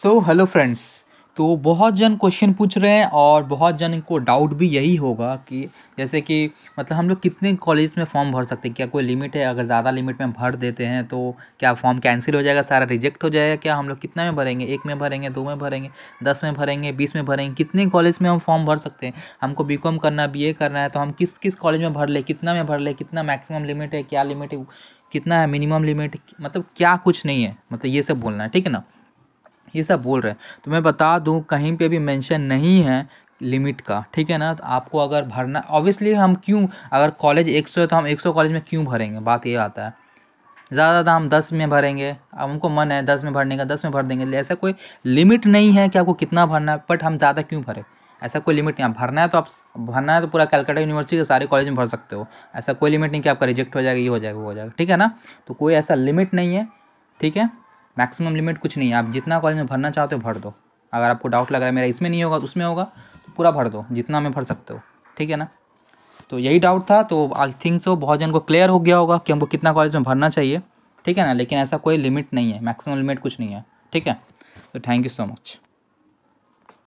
so hello friends तो बहुत जन क्वेश्चन पूछ रहे हैं और बहुत जन को डाउट भी यही होगा कि जैसे कि मतलब हम लोग कितने कॉलेज में फॉर्म भर सकते हैं क्या कोई लिमिट है अगर ज़्यादा लिमिट में भर देते हैं तो क्या फॉर्म कैंसिल हो जाएगा सारा रिजेक्ट हो जाएगा क्या हम लोग कितना में भरेंगे एक में भरेंगे दो में भरेंगे दस में भरेंगे बीस में भरेंगे कितने कॉलेज में हम फॉर्म भर सकते हैं हमको बी करना बी करना है तो हम किस किस कॉलेज में भर लें कितना में भर लें कितना मैक्सिमम लिमिट है क्या लिमिट है कितना है मिनिमम लिमिट मतलब क्या कुछ नहीं है मतलब ये सब बोलना है ठीक है ना ये सब बोल रहे हैं तो मैं बता दूँ कहीं पे भी मेंशन नहीं है लिमिट का ठीक है ना तो आपको अगर भरना ऑब्वियसली हम क्यों अगर कॉलेज 100 है तो हम 100 कॉलेज में क्यों भरेंगे बात ये आता है ज़्यादा हम दस में भरेंगे अब उनको मन है दस में भरने का दस में भर देंगे ऐसा कोई लिमिट नहीं है कि आपको कितना भरना है बट हम ज़्यादा क्यों भरें ऐसा कोई लिमिट नहीं आप भरना है तो आप भरना है तो पूरा कलकत्ता यूनिवर्सिटी के सारे कॉलेज में भर सकते हो ऐसा कोई लिमिट नहीं कि आपका रिजेक्ट हो जाएगा ये हो जाएगा वो हो जाएगा ठीक है ना तो कोई ऐसा लिमिट नहीं है ठीक है मैक्सिमम लिमिट कुछ नहीं है आप जितना कॉलेज में भरना चाहते हो भर दो अगर आपको डाउट लग रहा है मेरा इसमें नहीं होगा उसमें होगा तो पूरा भर दो जितना में भर सकते हो ठीक है ना तो यही डाउट था तो आई थिंक सो बहुत जन को क्लियर हो गया होगा कि हमको कितना कॉलेज में भरना चाहिए ठीक है ना लेकिन ऐसा कोई लिमिट नहीं है मैक्सिमम लिमिट कुछ नहीं है ठीक है तो थैंक यू सो मच